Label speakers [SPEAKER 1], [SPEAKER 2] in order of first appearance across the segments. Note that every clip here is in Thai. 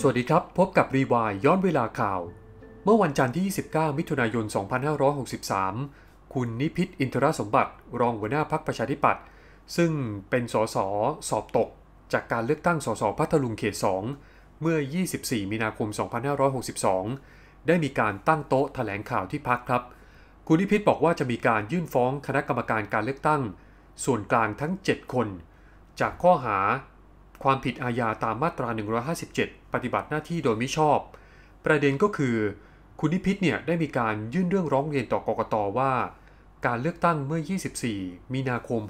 [SPEAKER 1] สวัสดีครับ พบกับรีวายย้อนเวลาข่าว เมื่อวันจันทร์ที่ 29 มิถุนายน 2563 คุณนิพิษอินทรสมบัติรองหัวหน้าพักประชาธิปัตย์ซึ่งเป็นสสสอบตก จากการเลือกตั้งสสพัทลุงเขต 2 เมื่อ 24 มีนาคม 2562 ได้มีการตั้งโต๊ะถแถลงข่าวที่พักครับ คุณนิพิษบอกว่าจะมีการยื่นฟ้องคณะกรรมการการเลือกตั้ง ส่วนกลางทั้ง 7 คน จากข้อหาความผิดอาญาตามมาตรา 157 ปฏิบัติหน้าที่โดยมิชอบ ประเด็นก็คือ คุณนิพิษเนี่ยได้มีการยื่นเรื่องร้องเรียนต่อกกตว่า การเลือกตั้งเมื่อ 24 มีนาคม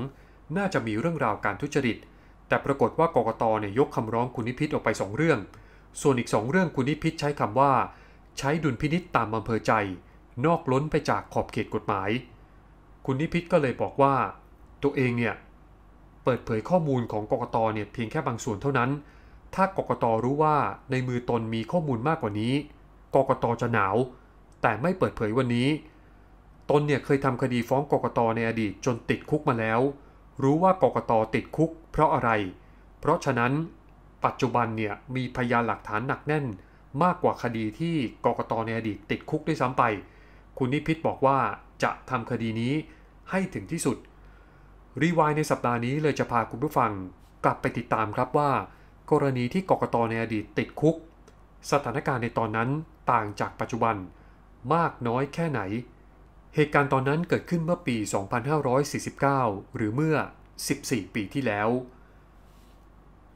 [SPEAKER 1] 62 น่าจะมีเรื่องราวการทุจริต แต่ปรากฏว่ากกตเนี่ยยกคำร้องคุณนิพิษออกไป 2 เรื่อง ส่วนอีก 2 เรื่องคุณนิพิษใช้คำว่าใช้ดุลพินิษตามอำเภอใจ นอกล้นไปจากขอบเขตกฎหมาย คุณนิพิษก็เลยบอกว่า ตัวเองเนี่ยเปิดเผยข้อมูลของกกตเนี่ยเพียงแค่บางส่วนเท่านั้น ถ้ากกตรู้ว่าในมือตนมีข้อมูลมากกว่านี้ กกตจะหนาวแต่ไม่เปิดเผยวันนี้ตนเนี่ยเคยทำคดีฟ้องกกตในอดีตจนติดคุกมาแล้ว รู้ว่ากกตติดคุกเพราะอะไร เพราะฉะนั้นปัจจุบันเนี่ย มีพยานหลักฐานหนักแน่นมากกว่าคดีที่กกตในอดีตติดคุกด้วยซ้ำไป คุณนิพิษบอกว่าจะทำคดีนี้ให้ถึงที่สุดรีวายในสัปดาห์นี้เลยจะพาคุณผู้ฟังกลับไปติดตามครับว่า กรณีที่กกตในอดีตติดคุก สถานการณ์ในตอนนั้นต่างจากปัจจุบันมากน้อยแค่ไหน เหตุการณ์ตอนนั้นเกิดขึ้นเมื่อปี 2549 หรือเมื่อ 14 ปีที่แล้ว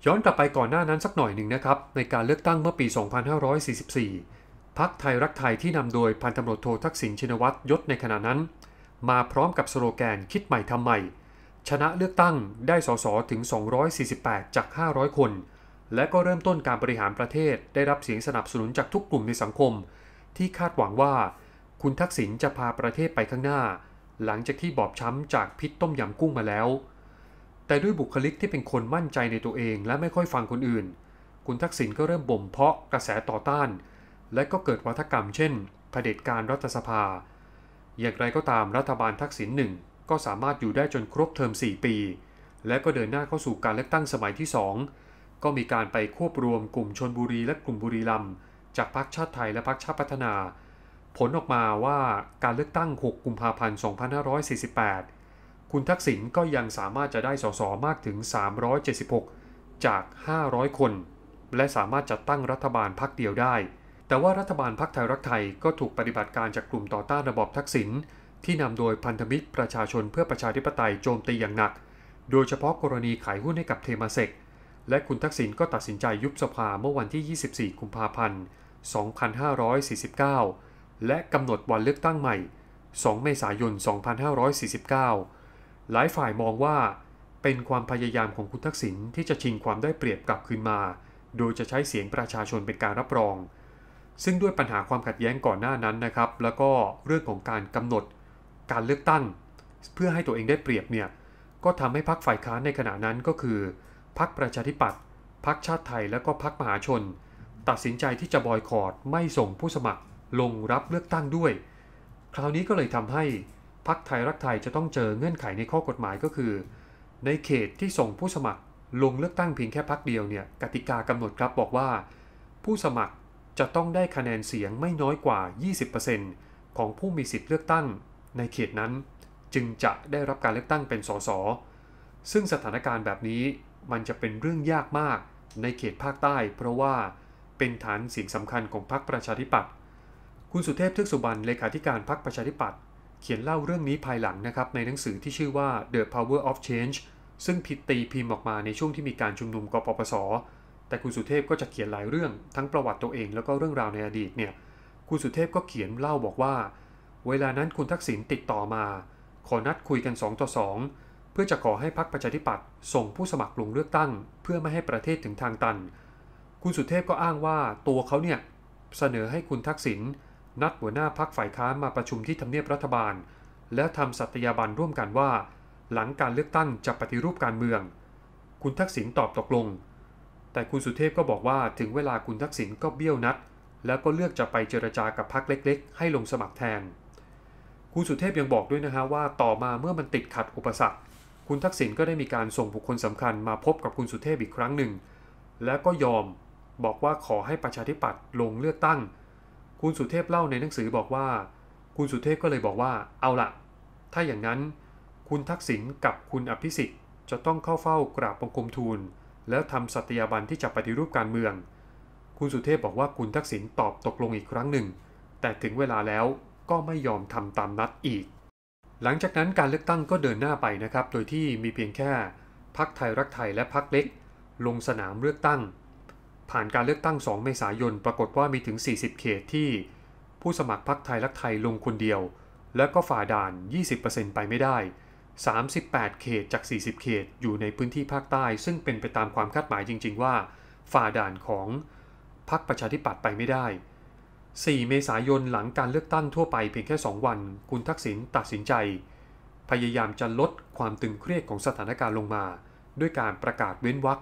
[SPEAKER 1] ย้อนกลับไปก่อนหน้านั้นสักหน่อยหนึ่งนะครับ ในการเลือกตั้งเมื่อปี 2544พักไทยรักไทยที่นำโดยพันตำรวจโททักษิณชินวัตรยศในขณะนั้น มาพร้อมกับสโลแกนคิดใหม่ทำใหม่ชนะเลือกตั้งได้สสถึง 248 จาก 500 คน และก็เริ่มต้นการบริหารประเทศ ได้รับเสียงสนับสนุนจากทุกกลุ่มในสังคม ที่คาดหวังว่า คุณทักษิณจะพาประเทศไปข้างหน้า หลังจากที่บอบช้ำจากพิษต้มยำกุ้งมาแล้ว แต่ด้วยบุคลิกที่เป็นคนมั่นใจในตัวเอง และไม่ค่อยฟังคนอื่น คุณทักษิณก็เริ่มบ่มเพาะกระแสต่อต้าน และก็เกิดวัฒกรรมเช่นเผด็จการรัฐสภา อย่างไรก็ตามรัฐบาลทักษิณหนึ่งก็สามารถอยู่ได้จนครบเทอม 4 ปี และก็เดินหน้าเข้าสู่การเลือกตั้งสมัยที่ 2 ก็มีการไปควบรวมกลุ่มชนบุรีและกลุ่มบุรีรัมย์จากพรรคชาติไทยและพรรคชาติพัฒนา ผลออกมาว่าการเลือกตั้ง 6 กุมภาพันธ์ 2548 คุณทักษิณก็ยังสามารถจะได้ สส มากถึง 376 จาก 500 คน และสามารถจัดตั้งรัฐบาลพรรคเดียวได้ แต่ว่ารัฐบาลพรรคไทยรักไทยก็ถูกปฏิบัติการจากกลุ่มต่อต้านระบอบทักษิณที่นำโดยพันธมิตรประชาชนเพื่อประชาธิปไตยโจมตีอย่างหนัก โดยเฉพาะกรณีขายหุ้นให้กับเทมาเซกและคุณทักษิณก็ตัดสินใจยุบสภาเมื่อวันที่ 24กุมภาพันธ์2549 และกำหนดวันเลือกตั้งใหม่2เมษายน 2549 หลายฝ่ายมองว่าเป็นความพยายามของคุณทักษิณที่จะชิงความได้เปรียบกลับคืนมา โดยจะใช้เสียงประชาชนเป็นการรับรอง ซึ่งด้วยปัญหาความขัดแย้งก่อนหน้านั้นนะครับ แล้วก็เรื่องของการกำหนดการเลือกตั้งเพื่อให้ตัวเองได้เปรียบเนี่ย ก็ทำให้พักฝ่ายค้านในขณะนั้นก็คือ พักประชาธิปัตย์พักชาติไทยและก็พักมหาชน ตัดสินใจที่จะบอยคอรดไม่ส่งผู้สมัคร ลงรับเลือกตั้งด้วย คราวนี้ก็เลยทำให้พักไทยรักไทยจะต้องเจอเงื่อนไขในข้อกฎหมายก็คือ ในเขตที่ส่งผู้สมัครลงเลือกตั้งเพียงแค่พักเดียวเนี่ยกติกากำหนดครับบอกว่า ผู้สมัครจะต้องได้คะแนนเสียงไม่น้อยกว่า 20%ของผู้มีสิทธิ์เลือกตั้งในเขตนั้นจึงจะได้รับการเลือกตั้งเป็นสส ซึ่งสถานการณ์แบบนี้มันจะเป็นเรื่องยากมากในเขตภาคใต้ เพราะว่าเป็นฐานเสียงสำคัญของพรรคประชาธิปัตย์ คุณสุเทพเทือกสุบรรณเลขาธิการพรรคประชาธิปัตย์เขียนเล่าเรื่องนี้ภายหลังนะครับในหนังสือที่ชื่อว่า The Power of Change ซึ่งผิดตีพิมพ์ออกมาในช่วงที่มีการชุมนุมกปปส แต่คุณสุเทพก็จะเขียนหลายเรื่องทั้งประวัติตัวเองแล้วก็เรื่องราวในอดีตเนี่ย คุณสุเทพก็เขียนเล่าบอกว่าเวลานั้นคุณทักษิณติดต่อมา ขอนัดคุยกัน 2 ต่อ 2 เพื่อจะขอให้พรรคประชาธิปัตย์ส่งผู้สมัครลงเลือกตั้ง เพื่อไม่ให้ประเทศถึงทางตัน คุณสุเทพก็อ้างว่าตัวเขาเนี่ยเสนอให้คุณทักษิณนัดหัวหน้าพักฝ่ายค้านมาประชุมที่ทำเนียบรัฐบาล แล้วทำสัตยาบันร่วมกันว่า หลังการเลือกตั้งจะปฏิรูปการเมือง คุณทักษิณตอบตกลง แต่คุณสุเทพก็บอกว่าถึงเวลาคุณทักษิณก็เบี้ยวนัด แล้วก็เลือกจะไปเจรจากับพักเล็กๆ ให้ลงสมัครแทนคุณสุเทพยังบอกด้วยนะฮะว่าต่อมาเมื่อมันติดขัดอุปสรรค คุณทักษิณก็ได้มีการส่งบุคคลสำคัญมาพบกับคุณสุเทพอีกครั้งหนึ่ง แล้วก็ยอมบอกว่าขอให้ประชาธิปัตย์ลงเลือกตั้ง คุณสุเทพเล่าในหนังสือบอกว่า คุณสุเทพก็เลยบอกว่าเอาละถ้าอย่างนั้น คุณทักษิณกับคุณอภิสิทธิ์ จะต้องเข้าเฝ้ากราบบังคมทูล แล้วทำสัตยาบันที่จะปฏิรูปการเมือง คุณสุเทพบอกว่าคุณทักษิณตอบตกลงอีกครั้งหนึ่ง แต่ถึงเวลาแล้วก็ไม่ยอมทำตามนัดอีก หลังจากนั้นการเลือกตั้งก็เดินหน้าไปนะครับ โดยที่มีเพียงแค่พักไทยรักไทยและพักเล็กลงสนามเลือกตั้ง ผ่านการเลือกตั้ง 2 เมษายน ปรากฏว่ามีถึง 40 เขตที่ ผู้สมัครพักไทยรักไทยลงคนเดียว และก็ฝ่าด่าน 20%ไปไม่ได้ 38 เขตจาก 40 เขตอยู่ในพื้นที่ภาคใต้ ซึ่งเป็นไปตามความคาดหมายจริง ๆ ว่าฝ่าด่านของพรรคประชาธิปัตย์ไปไม่ได้4 เมษายนหลังการเลือกตั้งทั่วไปเพียงแค่ 2 วันคุณทักษิณตัดสินใจ พยายามจะลดความตึงเครียดของสถานการณ์ลงมา ด้วยการประกาศเว้นวรรค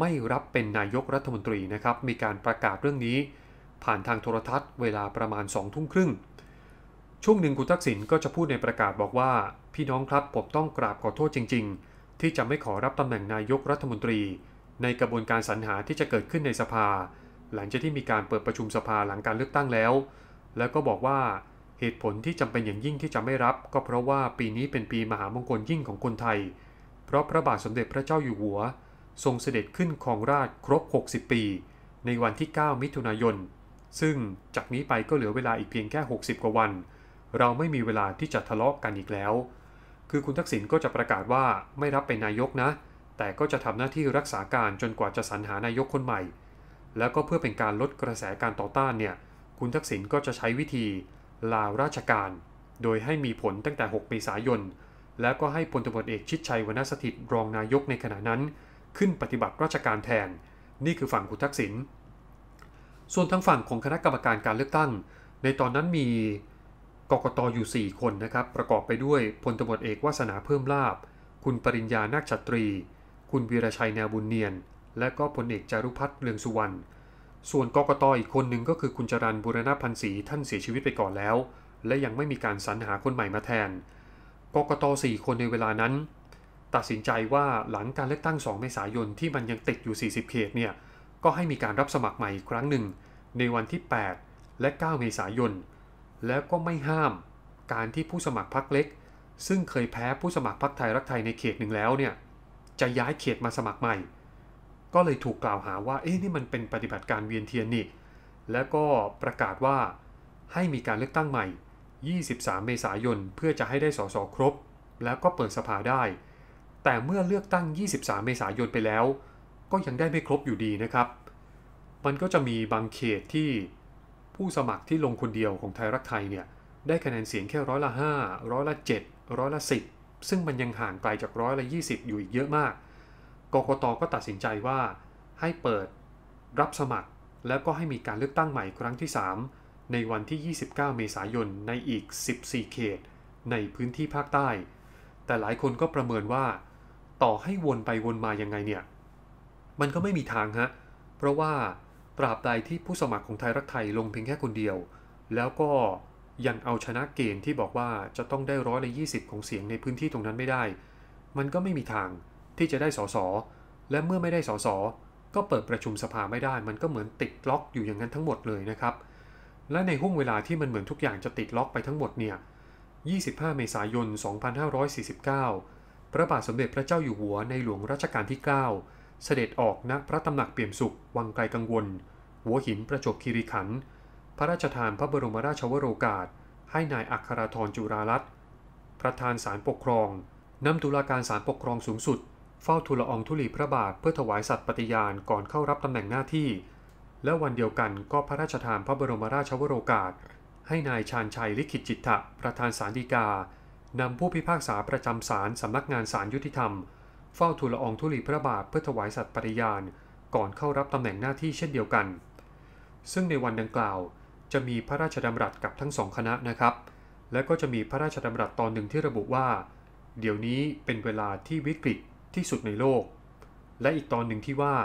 [SPEAKER 1] ไม่รับเป็นนายกรัฐมนตรีนะครับ มีการประกาศเรื่องนี้ ผ่านทางโทรทัศน์เวลาประมาณ2ทุ่มครึ่ง ช่วงหนึ่งคุณทักษิณก็จะพูดในประกาศบอกว่า พี่น้องครับผมต้องกราบขอโทษจริงๆ ที่จะไม่ขอรับตำแหน่งนายกรัฐมนตรี ในกระบวนการสรรหาที่จะเกิดขึ้นในสภาหลังจากที่มีการเปิดประชุมสภาหลังการเลือกตั้งแล้ว แล้วก็บอกว่าเหตุผลที่จำเป็นอย่างยิ่งที่จะไม่รับ ก็เพราะว่าปีนี้เป็นปีมหามงคลยิ่งของคนไทย เพราะพระบาทสมเด็จพระเจ้าอยู่หัว ทรงเสด็จขึ้นครองราชครบ 60 ปี ในวันที่ 9 มิถุนายน ซึ่งจากนี้ไปก็เหลือเวลาอีกเพียงแค่ 60 กว่าวัน เราไม่มีเวลาที่จะทะเลาะกกันอีกแล้ว คือคุณทักษิณก็จะประกาศว่าไม่รับเป็นนายกนะ แต่ก็จะทำหน้าที่รักษาการจนกว่าจะสรรหานายกคนใหม่แล้วก็เพื่อเป็นการลดกระแสการต่อต้านเนี่ย คุณทักษิณก็จะใช้วิธีลาราชการ โดยให้มีผลตั้งแต่6เมษายนแล้วก็ให้พลตบรเอกชิดชัยวนาสถิตรองนายกในขณะนั้นขึ้นปฏิบัติราชการแทน นี่คือฝั่งคุณทักษิณ ส่วนทางฝั่งของคณะกรรมการการเลือกตั้ง ในตอนนั้นมีกกตออยู่ 4 คนนะครับ ประกอบไปด้วยพลตบรวเอกวาสนาเพิ่มลาบ คุณปริญญานาคชัตรี คุณวีระชัยแนวบุญเนียนและก็พลเอกจารุพัฒน์เรืองสุวรรณ ส่วนกกตออีกคนหนึ่งก็คือคุณจรันบุรณพันธ์ศรีท่านเสียชีวิตไปก่อนแล้ว และยังไม่มีการสรรหาคนใหม่มาแทน กกตสี่คนในเวลานั้น ตัดสินใจว่าหลังการเลือกตั้ง2เมษายนที่มันยังติดอยู่ 40เขตเนี่ยก็ให้มีการรับสมัครใหม่อีกครั้งหนึ่งในวันที่8และ9 เมษายน แล้วก็ไม่ห้ามการที่ผู้สมัครพรรคเล็ก ซึ่งเคยแพ้ผู้สมัครพรรคไทยรักไทยในเขตหนึ่งแล้วเนี่ยจะย้ายเขตมาสมัครใหม่ก็เลยถูกกล่าวหาว่า เอ๊ะนี่มันเป็นปฏิบัติการเวียนเทียนนี่แล้วก็ประกาศว่าให้มีการเลือกตั้งใหม่ 23 เมษายนเพื่อจะให้ได้สสครบ แล้วก็เปิดสภาได้ แต่เมื่อเลือกตั้ง 23 เมษายนไปแล้ว ก็ยังได้ไม่ครบอยู่ดีนะครับ มันก็จะมีบางเขตที่ผู้สมัครที่ลงคนเดียวของไทยรักไทยเนี่ย ได้คะแนนเสียงแค่ร้อยละ5ร้อยละ7ร้อยละ10ซึ่งมันยังห่างไกลจากร้อยละ 20 อยู่อีกเยอะมากกกตก็ตัดสินใจว่าให้เปิดรับสมัครแล้วก็ให้มีการเลือกตั้งใหม่ครั้งที่ 3 ในวันที่ 29 เมษายน ในอีก 14 เขต ในพื้นที่ภาคใต้ แต่หลายคนก็ประเมินว่า ต่อให้วนไปวนมายังไงเนี่ย มันก็ไม่มีทางฮะ เพราะว่าตราบใดที่ผู้สมัครของไทยรักไทยลงเพียงแค่คนเดียว แล้วก็ยังเอาชนะเกณฑ์ที่บอกว่าจะต้องได้ร้อยละยี่สิบของเสียงในพื้นที่ตรงนั้นไม่ได้ มันก็ไม่มีทางที่จะได้สส และเมื่อไม่ได้สส ก็เปิดประชุมสภาไม่ได้ มันก็เหมือนติดล็อกอยู่อย่างนั้นทั้งหมดเลยนะครับ และในห่วงเวลาที่มันเหมือนทุกอย่างจะติดล็อกไปทั้งหมดเนี่ย25 เมษายน2549พระบาทสมเด็จพระเจ้าอยู่หัวในหลวงรัชกาลที่ 9 เสด็จออกณพระตำหนักเปี่ยมสุข วังไกลกังวล หัวหินประจบคีรีขันธ์พระราชทานพระบรมราชวโรกาสให้นายอัครธรจุราลัตน์ประธานศาลปกครองนำตุลาการศาลปกครองสูงสุดเฝ้าทูลอองทุลีพระบาทเพื่อถวายสัตย์ปฏิญาณก่อนเข้ารับตำแหน่งหน้าที่ และวันเดียวกันก็พระราชทานพระบรมราชวโรกาสให้นายชาญชัยลิขิตจิตตะประธานศาลฎีกานำผู้พิพากษาประจำศาลสำนักงานศาลยุติธรรม เฝ้าทูลอองทุลีพระบาทเพื่อถวายสัตย์ปฏิญาณก่อนเข้ารับตำแหน่งหน้าที่เช่นเดียวกัน ซึ่งในวันดังกล่าวจะมีพระราชดารัสกับทั้งสองคณะนะครับ และก็จะมีพระราชดารัสตอนหนึ่งที่ระบุว่า เดี๋ยวนี้เป็นเวลาที่วิกฤตที่สุดในโลก และอีกตอนหนึ่งที่ว่า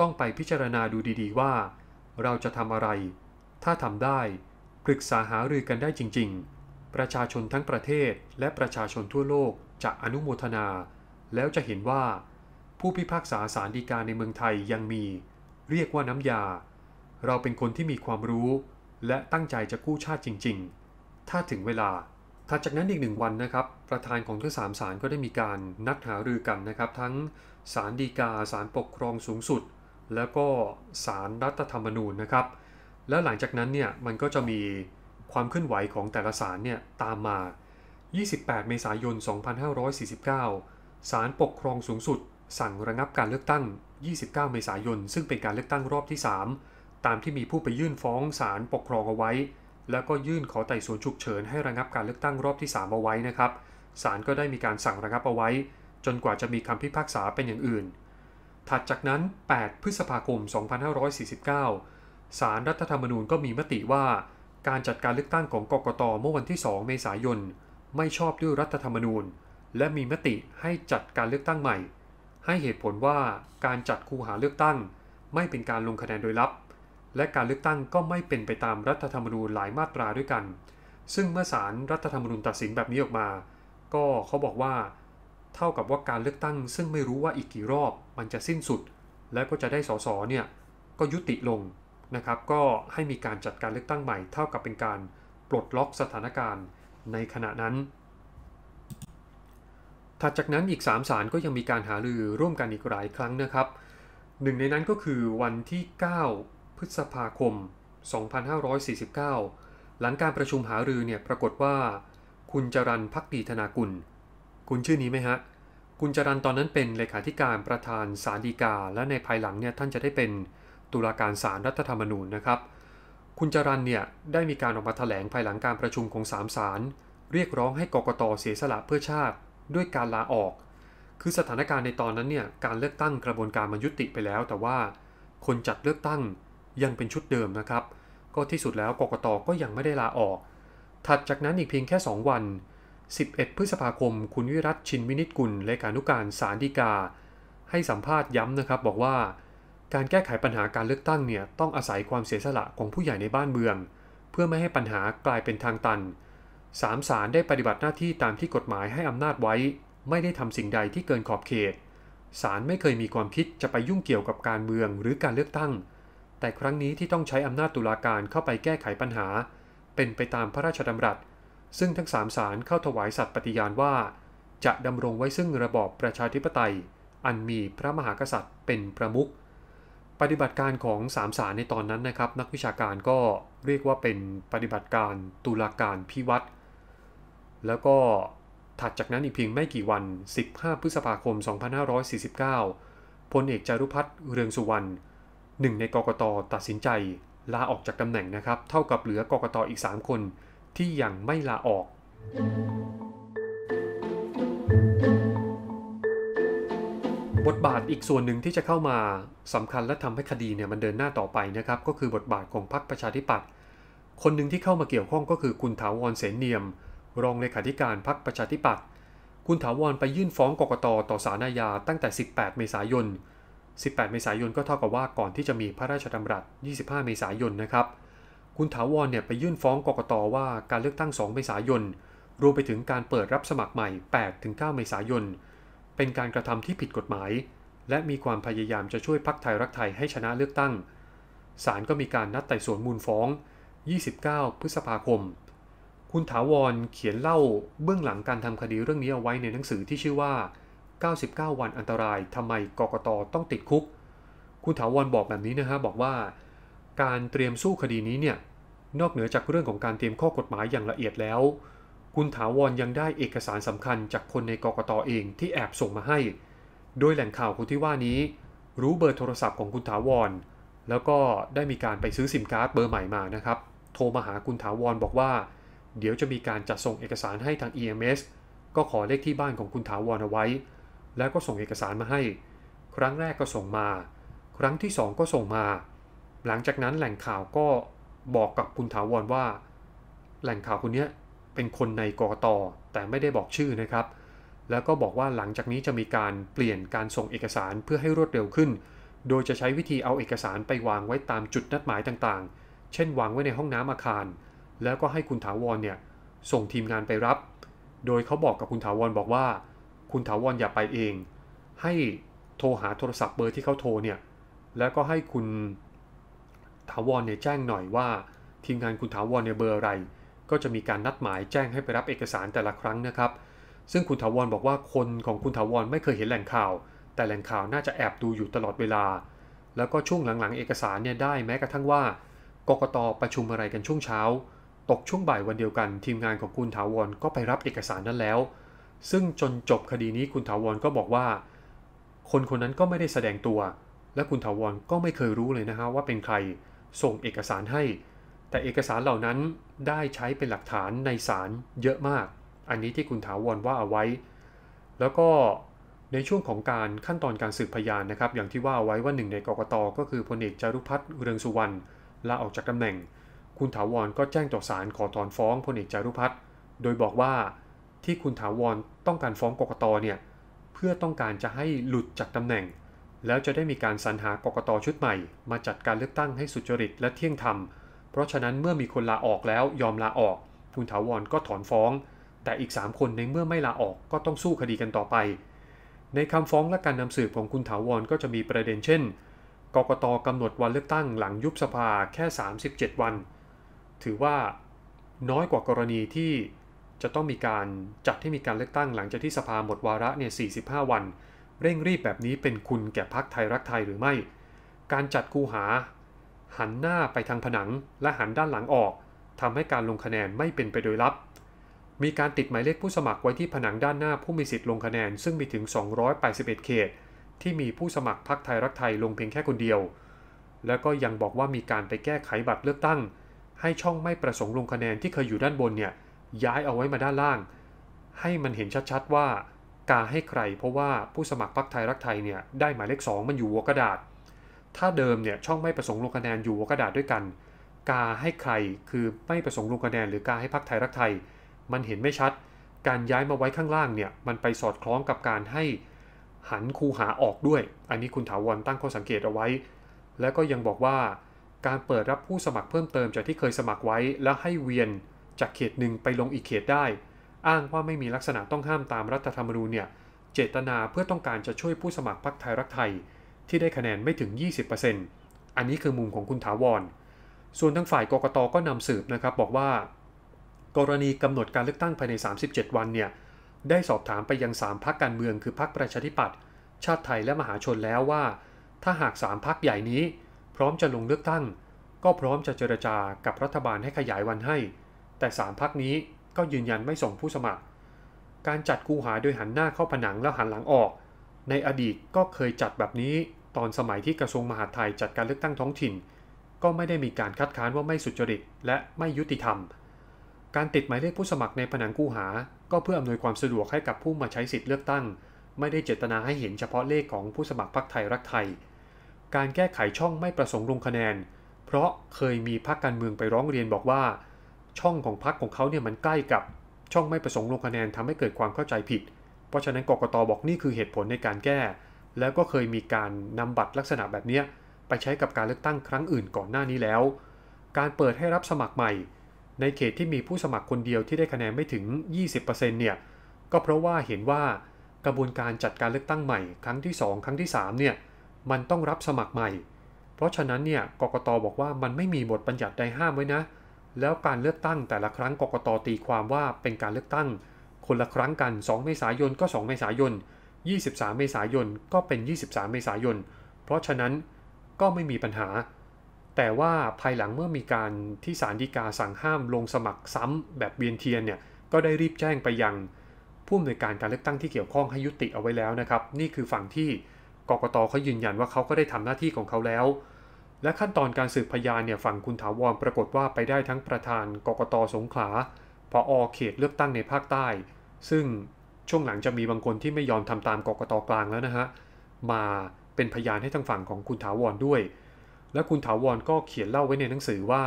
[SPEAKER 1] ต้องไปพิจารณาดูดีๆว่า เราจะทำอะไร ถ้าทำได้ ปรึกษาหารือกันได้จริงๆ ประชาชนทั้งประเทศและประชาชนทั่วโลกจะอนุโมทนา แล้วจะเห็นว่า ผู้พิพากษาสารดีกาในเมืองไทยยังมี เรียกว่าน้ำยา เราเป็นคนที่มีความรู้และตั้งใจจะกู้ชาติจริงๆ ถ้าถึงเวลาถัดจากนั้นอีกหนึ่งวันนะครับประธานของทั้งสามศาลก็ได้มีการนัดหารือกันนะครับ ทั้งศาลฎีกาศาลปกครองสูงสุด แล้วก็ศาลรรัฐธรรมนูญนะครับ และหลังจากนั้นเนี่ยมันก็จะมีความเคลื่อนไหวของแต่ละศาลเนี่ยตามมา 28 เมษายน 2549ศาลปกครองสูงสุด สั่งระงับการเลือกตั้ง 29 เมษายนซึ่งเป็นการเลือกตั้งรอบที่ 3 ตามที่มีผู้ไปยื่นฟ้องศาลปกครองเอาไว้แล้วก็ยื่นขอไต่สวนฉุกเฉินให้ระงับการเลือกตั้งรอบที่ 3 เอาไว้นะครับ ศาลก็ได้มีการสั่งระงับเอาไว้ จนกว่าจะมีคำพิพากษาเป็นอย่างอื่น ถัดจากนั้น 8 พฤษภาคม 2549 ศาลรรัฐธรรมนูญก็มีมติว่า การจัดการเลือกตั้งของกกตเมื่อวันที่ 2 เมษายน ไม่ชอบด้วยรัฐธรรมนูญ และมีมติให้จัดการเลือกตั้งใหม่ ให้เหตุผลว่าการจัดคูหาเลือกตั้ง ไม่เป็นการลงคะแนนโดยลับและการเลือกตั้งก็ไม่เป็นไปตามรัฐธรรมนูญหลายมาตราด้วยกัน ซึ่งเมื่อศาลรรัฐธรรมนูญตัดสินแบบนี้ออกมา ก็เขาบอกว่าเท่ากับว่าการเลือกตั้งซึ่งไม่รู้ว่าอีกกี่รอบ มันจะสิ้นสุด และก็จะได้สสเนี่ยก็ยุติลงนะครับ ก็ให้มีการจัดการเลือกตั้งใหม่เท่ากับเป็นการปลดล็อกสถานการณ์ในขณะนั้นถัดจากนั้นอีก3ศาลก็ยังมีการหารือร่วมกันอีกหลายครั้งนะครับ หนึ่งในนั้นก็คือวันที่ 9พฤษภาคม 2549 หลังการประชุมหารือเนี่ย ปรากฏว่า คุณจรันพักดีธนากุล คุณชื่อนี้ไหมฮะ คุณจรันตอนนั้นเป็นเลขาธิการประธานสารดีกา และในภายหลังเนี่ย ท่านจะได้เป็นตุลาการสารรัฐธรรมนูญนะครับ คุณจรันเนี่ย ได้มีการออกมาถแถลงภายหลังการประชุมของสามสาร เรียกร้องให้กกตเสียสละเพื่อชาติด้วยการลาออก คือสถานการณ์ในตอนนั้นเนี่ย การเลือกตั้งกระบวนการมันยุติไปแล้ว แต่ว่าคนจัดเลือกตั้งยังเป็นชุดเดิมนะครับ ก็ที่สุดแล้ว กกตก็ยังไม่ได้ลาออก ถัดจากนั้นอีกเพียงแค่ 2 วัน 11 พฤษภาคม คุณวิรัตชินวินิตกุลเลขานุการสารดีกา ให้สัมภาษณ์ย้ำนะครับ บอกว่า การแก้ไขปัญหาการเลือกตั้งเนี่ย ต้องอาศัยความเสียสละของผู้ใหญ่ในบ้านเมือง เพื่อไม่ให้ปัญหากลายเป็นทางตันสามสารได้ปฏิบัติหน้าที่ตามที่กฎหมายให้อำนาจไว้ ไม่ได้ทำสิ่งใดที่เกินขอบเขต สารไม่เคยมีความคิดจะไปยุ่งเกี่ยวกับการเมืองหรือการเลือกตั้งแต่ครั้งนี้ที่ต้องใช้อำนาจตุลาการเข้าไปแก้ไขปัญหา เป็นไปตามพระราชดำรัส ซึ่งทั้งสามสารเข้าถวายสัตย์ปฏิญาณว่าจะดำรงไว้ซึ่งระบอบประชาธิปไตย อันมีพระมหากษัตริย์เป็นประมุขปฏิบัติการของสามสารในตอนนั้นนะครับ นักวิชาการก็เรียกว่าเป็นปฏิบัติการตุลาการพิวัตรแล้วก็ถัดจากนั้นอีกเพียงไม่กี่วัน 15 พฤษภาคม 2549พลเอกจารุพัฒน์เรืองสุวรรณหนึ่งใน กกต ตัดสินใจ ลาออกจากตำแหน่งนะครับเท่ากับเหลือกกต อีก3 คน ที่ยังไม่ลาออก บทบาทอีกส่วนหนึ่งที่จะเข้ามาสำคัญและทำให้คดีเนี่ยมันเดินหน้าต่อไปนะครับก็คือบทบาทของพรรคประชาธิปัตย์คนหนึ่งที่เข้ามาเกี่ยวข้องก็คือคุณถาวร เสนเนียมรองเลขาธิการพรรคประชาธิปัตย์คุณถาวรไปยื่นฟ้อง กกต ต่อศาลอาญาตั้งแต่ 18 เมษายน18 เมษายนก็เท่ากับว่าก่อนที่จะมีพระราชดำรัส25 เมษายนนะครับ คุณถาวรเนี่ยไปยื่นฟ้องกกตว่าการเลือกตั้ง 2 เมษายนรวมไปถึงการเปิดรับสมัครใหม่ 8-9 เมษายน เป็นการกระทำที่ผิดกฎหมาย และมีความพยายามจะช่วยพักไทยรักไทยให้ชนะเลือกตั้ง ศาลก็มีการนัดไต่สวนมูลฟ้อง 29 พฤษภาคม คุณถาวรเขียนเล่าเบื้องหลังการทำคดีเรื่องนี้เอาไว้ในหนังสือที่ชื่อว่า99 วันอันตราย ทำไมกกตต้องติดคุก คุณถาวรบอกแบบนี้นะฮะ บอกว่า การเตรียมสู้คดีนี้เนี่ย นอกเหนือจากเรื่องของการเตรียมข้อกฎหมายอย่างละเอียดแล้ว คุณถาวรยังได้เอกสารสำคัญจากคนในกกตเองที่แอบส่งมาให้ โดยแหล่งข่าวคนที่ว่านี้ รู้เบอร์โทรศัพท์ของคุณถาวร แล้วก็ได้มีการไปซื้อซิมการ์ดเบอร์ใหม่มา นะครับ โทรมาหาคุณถาวรบอกว่า เดี๋ยวจะมีการจัดส่งเอกสารให้ทาง EMS ก็ขอเลขที่บ้านของคุณถาวรเอาไว้แล้วก็ส่งเอกสารมาให้ ครั้งแรกก็ส่งมา ครั้งที่สองก็ส่งมา หลังจากนั้นแหล่งข่าวก็บอกกับคุณถาวรว่า แหล่งข่าวคนนี้เป็นคนในกรตแต่ไม่ได้บอกชื่อนะครับ แล้วก็บอกว่าหลังจากนี้จะมีการเปลี่ยนการส่งเอกสารเพื่อให้รวดเร็วขึ้น โดยจะใช้วิธีเอาเอกสารไปวางไว้ตามจุดนัดหมายต่างๆ เช่น วางไว้ในห้องน้ำอาคาร แล้วก็ให้คุณถาวรเนี่ยส่งทีมงานไปรับ โดยเขาบอกกับคุณถาวรบอกว่าคุณถาวรออย่าไปเอง ให้โทรหาโทรศัพท์เบอร์ที่เขาโทรเนี่ย แล้วก็ให้คุณถาวรเนี่ยแจ้งหน่อยว่า ทีมงานคุณถาวรเนี่ยเบอร์อะไร ก็จะมีการนัดหมายแจ้งให้ไปรับเอกสารแต่ละครั้งนะครับ ซึ่งคุณถาวรบอกว่าคนของคุณถาวรไม่เคยเห็นแหล่งข่าว แต่แหล่งข่าวน่าจะแอบดูอยู่ตลอดเวลา แล้วก็ช่วงหลังๆเอกสารเนี่ยได้แม้กระทั่งว่า กกตประชุมอะไรกันช่วงเช้า ตกช่วงบ่ายวันเดียวกัน ทีมงานของคุณถาวรก็ไปรับเอกสารนั้นแล้วซึ่งจนจบคดีนี้คุณถาวรก็บอกว่า คนคนนั้นก็ไม่ได้แสดงตัว และคุณถาวรก็ไม่เคยรู้เลยนะฮะว่าเป็นใครส่งเอกสารให้ แต่เอกสารเหล่านั้นได้ใช้เป็นหลักฐานในศาลเยอะมาก อันนี้ที่คุณถาวรว่าเอาไว้ แล้วก็ในช่วงของการขั้นตอนการสืบพยานนะครับ อย่างที่ว่าไว้ว่าหนึ่งในกกตก็คือพลเอกจารุพัฒน์เรืองสุวรรณลาออกจากตำแหน่ง คุณถาวรก็แจ้งต่อศาลขอถอนฟ้องพลเอกจารุพัฒน์โดยบอกว่าที่คุณถาวรต้องการฟ้องกกตเนี่ยเพื่อต้องการจะให้หลุดจากตำแหน่ง แล้วจะได้มีการสรรหากกตชุดใหม่ มาจัดการเลือกตั้งให้สุจริตและเที่ยงธรรม เพราะฉะนั้นเมื่อมีคนลาออกแล้วยอมลาออก คุณถาวรก็ถอนฟ้อง แต่อีก3คนในเมื่อไม่ลาออกก็ต้องสู้คดีกันต่อไป ในคำฟ้องและการนำสืบของคุณถาวรก็จะมีประเด็นเช่น กกตกำหนดวันเลือกตั้งหลังยุบสภาแค่ 37 วัน ถือว่าน้อยกว่ากรณีที่จะต้องมีการจัดให้มีการเลือกตั้งหลังจากที่สภาหมดวาระเนี่ย45 วัน เร่งรีบแบบนี้เป็นคุณแก่พักไทยรักไทยหรือไม่ การจัดคูหาหันหน้าไปทางผนังและหันด้านหลังออก ทำให้การลงคะแนนไม่เป็นไปโดยลับ มีการติดหมายเลขผู้สมัครไว้ที่ผนังด้านหน้าผู้มีสิทธิ์ลงคะแนนซึ่งมีถึง 281 เขต ที่มีผู้สมัครพักไทยรักไทยลงเพียงแค่คนเดียว แล้วก็ยังบอกว่ามีการไปแก้ไขบัตรเลือกตั้ง ให้ช่องไม่ประสงค์ลงคะแนนที่เคยอยู่ด้านบนเนี่ยย้ายเอาไว้มาด้านล่าง ให้มันเห็นชัดๆว่า กาให้ใคร เพราะว่าผู้สมัครพรรคไทยรักไทยเนี่ยได้หมายเลข2มันอยู่หัวกระดาษ ถ้าเดิมเนี่ยช่องไม่ประสงค์ลงคะแนนอยู่หัวกระดาษด้วยกัน กาให้ใครคือไม่ประสงค์ลงคะแนนหรือกาให้พรรคไทยรักไทย มันเห็นไม่ชัด การย้ายมาไว้ข้างล่างเนี่ยมันไปสอดคล้องกับการให้หันคูหาออกด้วย อันนี้คุณถาวรตั้งข้อสังเกตเอาไว้ แล้วก็ยังบอกว่า การเปิดรับผู้สมัครเพิ่มเติมจากที่เคยสมัครไว้และให้เวียนจากเขตหนึ่งไปลงอีกเขตได้ อ้างว่าไม่มีลักษณะต้องห้ามตามรัฐธรรมนูญเนี่ย เจตนาเพื่อต้องการจะช่วยผู้สมัครพรรคไทยรักไทย ที่ได้คะแนนไม่ถึง 20%อันนี้คือมุมของคุณถาวร ส่วนทั้งฝ่ายกกตก็นำสืบนะครับบอกว่า กรณีกำหนดการเลือกตั้งภายใน 37 วันเนี่ย ได้สอบถามไปยัง 3 พักการเมืองคือพักประชาธิปัตย์ ชาติไทยและมหาชนแล้วว่า ถ้าหาก3พักใหญ่นี้ พร้อมจะลงเลือกตั้ง ก็พร้อมจะเจรจากับรัฐบาลให้ขยายวันให้แต่ 3พักนี้ก็ยืนยันไม่ส่งผู้สมัคร การจัดคูหาโดยหันหน้าเข้าผนังแล้วหันหลังออก ในอดีตก็เคยจัดแบบนี้ตอนสมัยที่กระทรวงมหาดไทยจัดการเลือกตั้งท้องถิ่น ก็ไม่ได้มีการคัดค้านว่าไม่สุจริต และไม่ยุติธรรม การติดหมายเลขผู้สมัครในผนังคูหาก็เพื่ออำนวยความสะดวกให้กับผู้มาใช้สิทธิ์เลือกตั้ง ไม่ได้เจตนาให้เห็นเฉพาะเลขของผู้สมัครพรรคไทยรักไทย การแก้ไขช่องไม่ประสงค์ลงคะแนน เพราะเคยมีพรรคการเมืองไปร้องเรียนบอกว่าช่องของพรรคของเขาเนี่ยมันใกล้กับ ช่องไม่ประสงค์ลงคะแนนทำให้เกิดความเข้าใจผิด เพราะฉะนั้นกกตอบอกนี่คือเหตุผลในการแก้ แล้วก็เคยมีการนำบัตรลักษณะแบบนี้ไปใช้กับการเลือกตั้งครั้งอื่นก่อนหน้านี้แล้ว การเปิดให้รับสมัครใหม่ ในเขตที่มีผู้สมัครคนเดียวที่ได้คะแนนไม่ถึง 20%เนี่ย ก็เพราะว่าเห็นว่ากระบวนการจัดการเลือกตั้งใหม่ครั้งที่ 2 ครั้งที่3เนี่ยมันต้องรับสมัครใหม่ เพราะฉะนั้นเนี่ยกกตอบอกว่ามันไม่มีบทบัญญัติใดห้ามไว้นะเแล้วการเลือกตั้งแต่ละครั้งกกตตีความว่าเป็นการเลือกตั้ง คนละครั้งกัน 2 เมษายนก็ 2 เมษายน 23 เมษายน ก็เป็น 23 เมษายน เพราะฉะนั้นก็ไม่มีปัญหา แต่ว่าภายหลังเมื่อมีการที่สารดีกาสั่งห้ามลงสมัครซ้ำแบบเวียนเทียนเนี่ยก็ได้รีบแจ้งไปยัง ผู้อำนวยการการเลือกตั้งที่เกี่ยวข้องให้ยุติเอาไว้แล้วนะครับ นี่คือฝั่งที่กกตเขายืนยันว่าเขาก็ได้ทำหน้าที่ของเขาแล้วและขั้นตอนการสืบพยานเนี่ยฝั่งคุณถาวรปรากฏว่าไปได้ทั้งประธานกกตสงขลาพออเขตเลือกตั้งในภาคใต้ ซึ่งช่วงหลังจะมีบางคนที่ไม่ยอมทำตามกกตกลางแล้วนะฮะ มาเป็นพยานให้ทางฝั่งของคุณถาวรด้วย และคุณถาวรก็เขียนเล่าไว้ในหนังสือว่า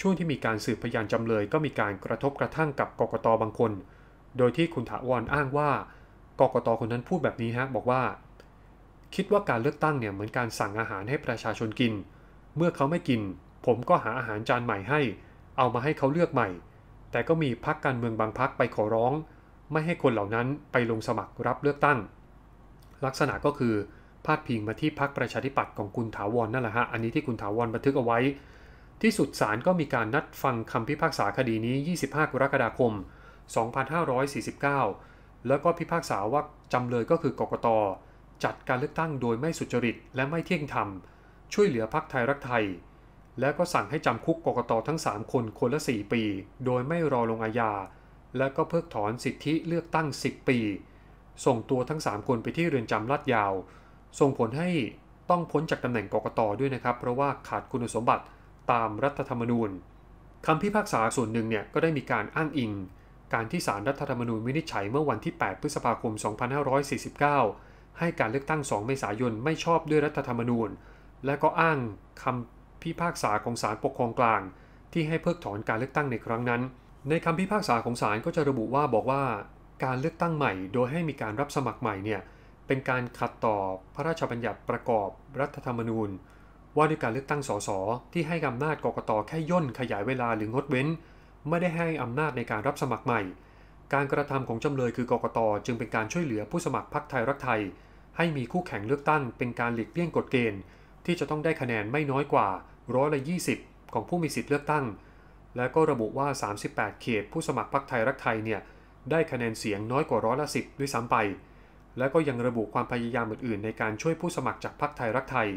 [SPEAKER 1] ช่วงที่มีการสืบพยานจำเลยก็มีการกระทบกระทั่งกับกกตบางคน โดยที่คุณถาวรอ้างว่ากกตคนนั้นพูดแบบนี้ฮะบอกว่า คิดว่าการเลือกตั้งเนี่ยเหมือนการสั่งอาหารให้ประชาชนกินเมื่อเขาไม่กิน ผมก็หาอาหารจานใหม่ให้ เอามาให้เขาเลือกใหม่ แต่ก็มีพักการเมืองบางพักไปขอร้อง ไม่ให้คนเหล่านั้นไปลงสมัครรับเลือกตั้ง ลักษณะก็คือ พาดพิงมาที่พักประชาธิปัตย์ของคุณถาวรนนั่นแหละฮะอันนี้ที่คุณถาวรบันทึกเอาไว้ ที่สุดศาลก็มีการนัดฟังคำพิพากษาคดีนี้ 25กรกฎาคม 2549 แล้วก็พิพากษาว่าจำเลยก็คือกกต จัดการเลือกตั้งโดยไม่สุจริตและไม่เที่ยงธรรมช่วยเหลือพักไทยรักไทย และก็สั่งให้จำคุกกกตทั้ง 3 คนคนละ 4 ปี โดยไม่รอลงอาญา และก็เพิกถอนสิทธิเลือกตั้ง 10 ปี ส่งตัวทั้ง 3 คนไปที่เรือนจำลาดยาว ส่งผลให้ต้องพ้นจากตำแหน่งกกตด้วยนะครับ เพราะว่าขาดคุณสมบัติตามรัฐธรรมนูญคำพิพากษาส่วนหนึ่งเนี่ยก็ได้มีการอ้างอิงการที่สารรัฐธรรมนูญวินิจฉัยเมื่อวันที่ 8 พฤษภาคม 2549 ให้การเลือกตั้ง2เมษายนไม่ชอบด้วยรัฐธรรมนูญและก็อ้างคำพิพากษาของศาลปกครองกลางที่ให้เพิกถอนการเลือกตั้งในครั้งนั้น ในคำพิพากษาของศาลก็จะระบุว่าบอกว่าการเลือกตั้งใหม่ โดยให้มีการรับสมัครใหม่เนี่ยเป็นการขัดต่อพระราชบัญญัติประกอบรัฐธรรมนูญว่าด้วยการเลือกตั้งสสที่ให้อำนาจกกตแค่ย่นขยายเวลาหรืองดเว้น ไม่ได้ให้อำนาจในการรับสมัครใหม่ การกระทำของจำเลยคือกกตจึงเป็นการช่วยเหลือผู้สมัครพรรคไทยรักไทย ให้มีคู่แข่งเลือกตั้งเป็นการหลีกเลี่ยงกฎเกณฑ์ที่จะต้องได้คะแนนไม่น้อยกว่าร้อยละ20 ของผู้มีสิทธิ์เลือกตั้ง และก็ระบุว่า 38 เขต ผู้สมัครพรรคไทยรักไทยเนี่ย ได้คะแนนเสียงน้อยกว่าร้อยละ10ด้วยซ้ำไป และก็ยังระบุความพยายามอื่น ๆ ในการช่วยผู้สมัครจากพรรคไทยรักไทย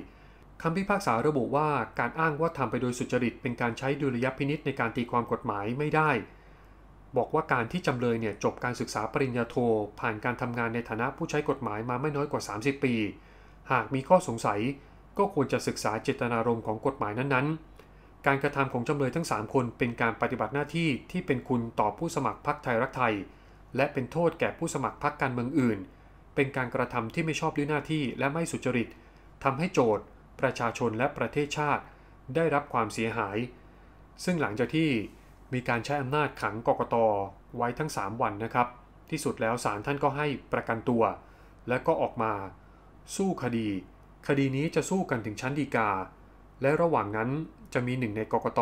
[SPEAKER 1] คำพิพากษาระบุว่าการอ้างว่าทำไปโดยสุจริตเป็นการใช้ดุลยพินิษในการตีความกฎหมายไม่ได้ บอกว่าการที่จำเลยเนี่ยจบการศึกษาปริญญาโท ผ่านการทำงานในฐานะผู้ใช้กฎหมายมาไม่น้อยกว่า 30 ปี หากมีข้อสงสัยก็ควรจะศึกษาเจตนารมณ์ของกฎหมายนั้นๆ การกระทำของจำเลยทั้ง3คนเป็นการปฏิบัติหน้าที่ที่เป็นคุณต่อผู้สมัครพรรคไทยรักไทย และเป็นโทษแก่ผู้สมัครพรรคการเมืองอื่น เป็นการกระทำที่ไม่ชอบด้วยหน้าที่และไม่สุจริต ทำให้โจทย์ประชาชนและประเทศชาติได้รับความเสียหาย ซึ่งหลังจากที่มีการใช้อำนาจขังกกตไว้ทั้ง 3 วันนะครับ ที่สุดแล้วศาลท่านก็ให้ประกันตัว และก็ออกมา สู้คดีคดีนี้จะสู้กันถึงชั้นฎีกา และระหว่างนั้นจะมีหนึ่งในกกต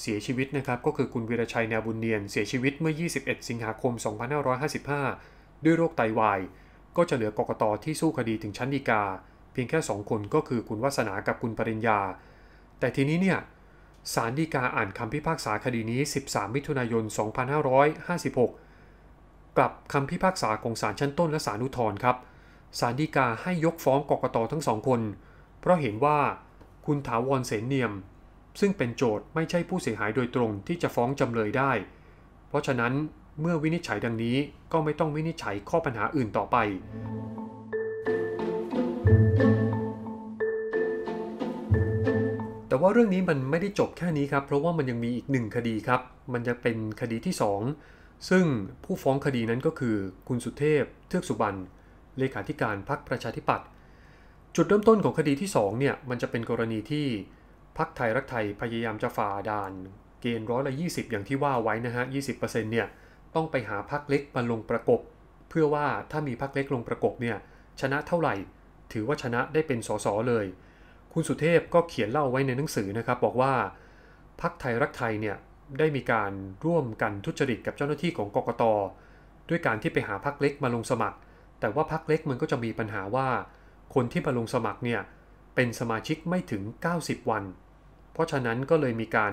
[SPEAKER 1] เสียชีวิตนะครับก็คือคุณวีรชัยแนวบุญเนียนเสียชีวิตเมื่อ 21 สิงหาคม 2555 ด้วยโรคไตาวาย ก็จะเหลือกกต ที่สู้คดีถึงชั้นฎีกา เพียงแค่ 2 คนก็คือคุณวัสนากับคุณปริญญา แต่ทีนี้เนี่ยสารฎีกาอ่านคำพิพากษาคดีนี้ 13 มิถุนายน 2556กลับคำพิพากษาของศาลชั้นต้นและศาลอุทธรณ์ครับสารดีกาให้ยกฟ้องกกตทั้งสองคน เพราะเห็นว่าคุณถาวรเสนเนียม ซึ่งเป็นโจทย์ไม่ใช่ผู้เสียหายโดยตรงที่จะฟ้องจำเลยได้ เพราะฉะนั้นเมื่อวินิจฉัยดังนี้ก็ไม่ต้องวินิจฉัยข้อปัญหาอื่นต่อไป แต่ว่าเรื่องนี้มันไม่ได้จบแค่นี้ครับเพราะว่ามันยังมีอีกหนึ่งคดีครับ มันจะเป็นคดีที่ 2 ซึ่งผู้ฟ้องคดีนั้นก็คือ คุณสุเทพเทือกสุบรรณเลขาธิการพรรคประชาธิปัตย์ จุดเริ่มต้นของคดีที่2เนี่ย มันจะเป็นกรณีที่พรรคไทยรักไทยพยายามจะฝ่าด่าน เกณฑ์ร้อยละยีอย่างที่ว่าไว้นะฮะยีเนี่ยต้องไปหาพรรคเล็กมาลงประกบเพื่อว่าถ้ามีพรรคเล็กลงประกบเนี่ยชนะเท่าไหร่ ถือว่าชนะได้เป็นสสเลย คุณสุเทพก็เขียนเล่าไว้ในหนังสือนะครับบอกว่าพรรคไทยรักไทยเนี่ยได้มีการร่วมกันทุจริตกับเจ้าหน้าที่ของกกตด้วยการที่ไปหาพรรคเล็กมาลงสมัครแต่ว่าพักเล็กมันก็จะมีปัญหาว่า คนที่มาลงสมัครเนี่ย เป็นสมาชิกไม่ถึง 90 วัน เพราะฉะนั้นก็เลยมีการ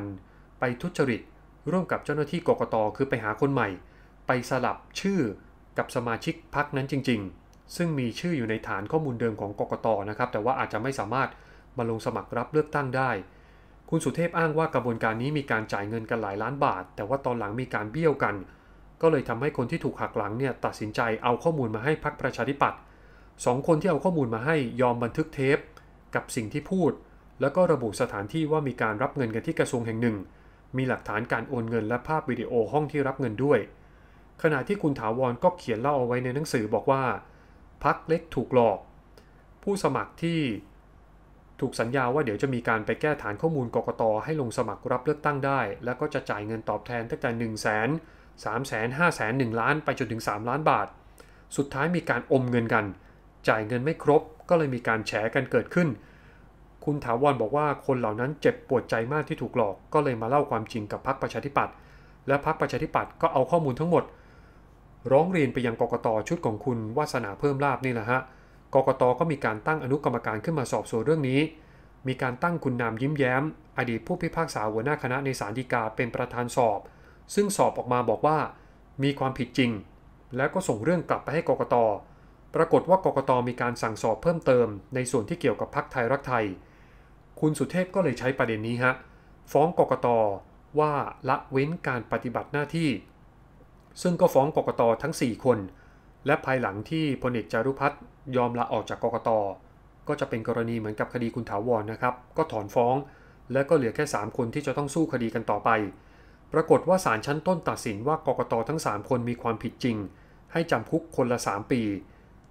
[SPEAKER 1] ไปทุจริตร่วมกับเจ้าหน้าที่กกตคือไปหาคนใหม่ ไปสลับชื่อกับสมาชิกพักนั้นจริง ๆ ซึ่งมีชื่ออยู่ในฐานข้อมูลเดิมของกกตนะครับ แต่ว่าอาจจะไม่สามารถมาลงสมัครรับเลือกตั้งได้ คุณสุเทพอ้างว่ากระบวนการนี้มีการจ่ายเงินกันหลายล้านบาท แต่ว่าตอนหลังมีการเบี้ยวกันก็เลยทำให้คนที่ถูกหักหลังเนี่ยตัดสินใจเอาข้อมูลมาให้พรรคประชาธิปัตย์สองคนที่เอาข้อมูลมาให้ยอมบันทึกเทป กับสิ่งที่พูด แล้วก็ระบุสถานที่ว่ามีการรับเงินกันที่กระทรวงแห่งหนึ่ง มีหลักฐานการโอนเงินและภาพวิดีโอห้องที่รับเงินด้วย ขณะที่คุณถาวรก็เขียนเล่าเอาไว้ในหนังสือบอกว่าพักเล็กถูกหลอก ผู้สมัครที่ ถูกสัญญาว่าเดี๋ยวจะมีการไปแก้ฐานข้อมูลกกตให้ลงสมัครรับเลือกตั้งได้ แล้วก็จะจ่ายเงินตอบแทนตั้งแต่ 1 0 0 0 0น3าแสน5นึ่1ล้านไปจนถึง 3 ล้านบาท สุดท้ายมีการอมเงินกัน จ่ายเงินไม่ครบก็เลยมีการแฉกันเกิดขึ้น คุณถาวรบอกว่าคนเหล่านั้นเจ็บปวดใจมากที่ถูกหลอก ก็เลยมาเล่าความจริงกับพรรคประชาธิปัตย์และพรรคประชาธิปัตย์ก็เอาข้อมูลทั้งหมด ร้องเรียนไปยังกกตชุดของคุณวาสนาเพิ่มลาบนี่แหละฮะกกตก็มีการตั้งอนุกรรมการขึ้นมาสอบสวนเรื่องนี้ มีการตั้งคุณนามยิ้มแย้ม อดีตผู้พิพากษาหัวหน้าคณะในสารดีกาเป็นประธานสอบซึ่งสอบออกมาบอกว่า มีความผิดจริง แล้วก็ส่งเรื่องกลับไปให้กกต ปรากฏว่ากกต มีการสั่งสอบเพิ่มเติมในส่วนที่เกี่ยวกับพักไทยรักไทย คุณสุเทพก็เลยใช้ประเด็นนี้ฮะฟ้องกกต ว่าละเว้นการปฏิบัติหน้าที่ ซึ่งก็ฟ้องกกต ทั้ง 4 คน และภายหลังที่พลเอกจารุพัฒน์ยอมลาออกจากกกต ก็จะเป็นกรณีเหมือนกับคดีคุณถาวรนนะครับ ก็ถอนฟ้องและก็เหลือแค่3คนที่จะต้องสู้คดีกันต่อไปปรากฏว่าศาลชั้นต้นตัดสินว่ากกตทั้ง 3 คนมีความผิดจริง ให้จำคุกคนละ 3 ปี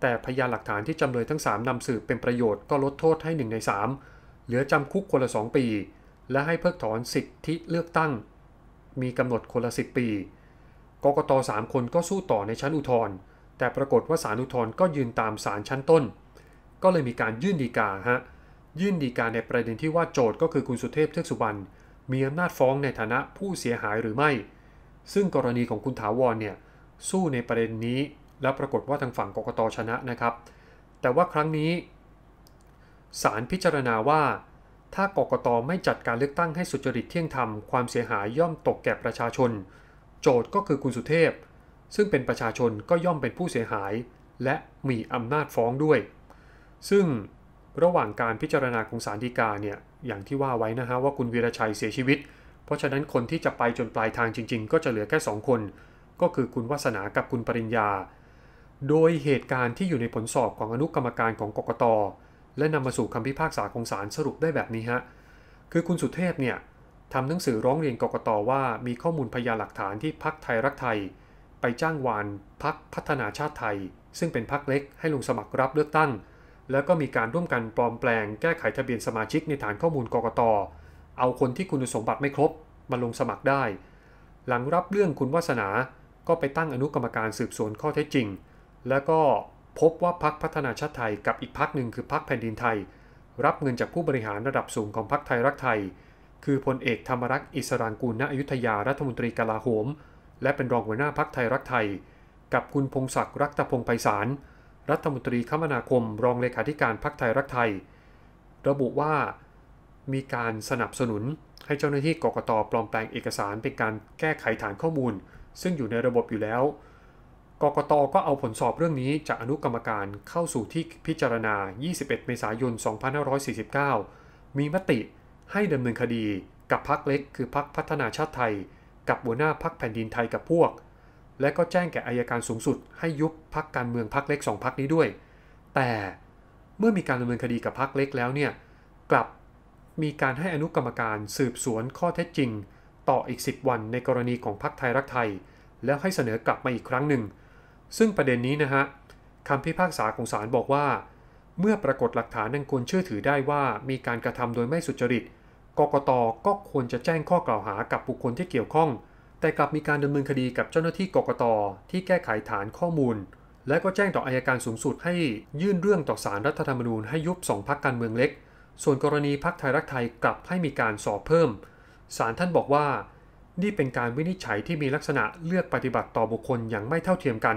[SPEAKER 1] แต่พยานหลักฐานที่จำเลยทั้ง 3 นำสืบเป็นประโยชน์ก็ลดโทษให้ 1 ใน 3 เหลือจำคุกคนละ 2 ปี และให้เพิกถอนสิทธิเลือกตั้ง มีกำหนดคนละ 10 ปี กกต3 คนก็สู้ต่อในชั้นอุทธรณ์แต่ปรากฏว่าศาลอุทธรณ์ก็ยืนตามศาลชั้นต้น ก็เลยมีการยื่นฎีกาฮะยื่นฎีกาในประเด็นที่ว่าโจทก์ก็คือคุณสุเทพ เทือกสุบรรณมีอำนาจฟ้องในฐานะผู้เสียหายหรือไม่ ซึ่งกรณีของคุณถาวรเนี่ยสู้ในประเด็นนี้ และปรากฏว่าทางฝั่งกกตชนะนะครับ แต่ว่าครั้งนี้ศาลพิจารณาว่า ถ้ากกตไม่จัดการเลือกตั้งให้สุจริตเที่ยงธรรมความเสียหายย่อมตกแก่ประชาชน โจทย์ก็คือคุณสุเทพ ซึ่งเป็นประชาชนก็ย่อมเป็นผู้เสียหาย และมีอำนาจฟ้องด้วย ซึ่งระหว่างการพิจารณาของศาลฎีกาเนี่ยอย่างที่ว่าไว้นะฮะว่าคุณวีรชัยเสียชีวิต เพราะฉะนั้นคนที่จะไปจนปลายทางจริงๆ ก็จะเหลือแค่ 2 คน ก็คือคุณวัสนากับคุณปริญญา โดยเหตุการณ์ที่อยู่ในผลสอบของอนุกรรมการของกกตและนำมาสู่คำพิพากษาของศาลสรุปได้แบบนี้ฮะคือคุณสุเทพเนี่ยทำหนังสือร้องเรียนกกตว่ามีข้อมูลพยานหลักฐานที่พักไทยรักไทย ไปจ้างวานพักพัฒนาชาติไทย ซึ่งเป็นพักเล็กให้ลงสมัครรับเลือกตั้งแล้วก็มีการร่วมกันปลอมแปลงแก้ไขทะเบียนสมาชิกในฐานข้อมูลกกต เอาคนที่คุณสมบัติไม่ครบมาลงสมัครได้ หลังรับเรื่องคุณวาสนา ก็ไปตั้งอนุกรรมการสืบสวนข้อเท็จจริง แล้วก็พบว่าพักพัฒนาชาติไทยกับอีกพักหนึ่งคือพักแผ่นดินไทย รับเงินจากผู้บริหารระดับสูงของพักไทยรักไทย คือพลเอกธรรมรักษ์อิสรางกูลณอยุธยารัฐมนตรีกลาโหม และเป็นรองหัวหน้าพักไทยรักไทย กับคุณพงศักดิ์รักตะพงไพศาลรัฐมนตรีคมนาคมรองเลขาธิการพักไทยรักไทย ระบุว่ามีการสนับสนุนให้เจ้าหน้าที่กกต ปลอมแปลงเอกสารเป็นการแก้ไขฐานข้อมูล ซึ่งอยู่ในระบบอยู่แล้ว กกตก็เอาผลสอบเรื่องนี้จากอนุกรรมการเข้าสู่ที่พิจารณา 21 เมษายน 2549 มีมติให้ดำเนินคดีกับพักเล็กคือพักพัฒนาชาติไทย กับหัวหน้าพักแผ่นดินไทยกับพวกและก็แจ้งแก่อายการสูงสุดให้ยุบพักการเมืองพักเล็ก2พักนี้ด้วย แต่เมื่อมีการดำเนินคดีกับพักเล็กแล้วเนี่ย กลับมีการให้อนุกรรมการสืบสวนข้อเท็จจริง ต่ออีก10วันในกรณีของพักไทยรักไทย แล้วให้เสนอกลับมาอีกครั้งหนึ่ง ซึ่งประเด็นนี้นะฮะคำพิพากษาของศาลบอกว่า เมื่อปรากฏหลักฐานนังควรเชื่อถือได้ว่ามีการกระทำโดยไม่สุจริต กกตก็ควรจะแจ้งข้อกล่าวหากับบุคคลที่เกี่ยวข้องแต่กลับมีการดำเนินคดีกับเจ้าหน้าที่กกต ที่แก้ไขฐานข้อมูล และก็แจ้งต่ออายการสูงสุดให้ยื่นเรื่องต่อสารรัฐธรรมนูญให้ยุบสองพักการเมืองเล็ก ส่วนกรณีพักไทยรักไทยกลับให้มีการสอบเพิ่ม สารท่านบอกว่านี่เป็นการวินิจฉัยที่มีลักษณะเลือกปฏิบัติต่อบุคคลอย่างไม่เท่าเทียมกัน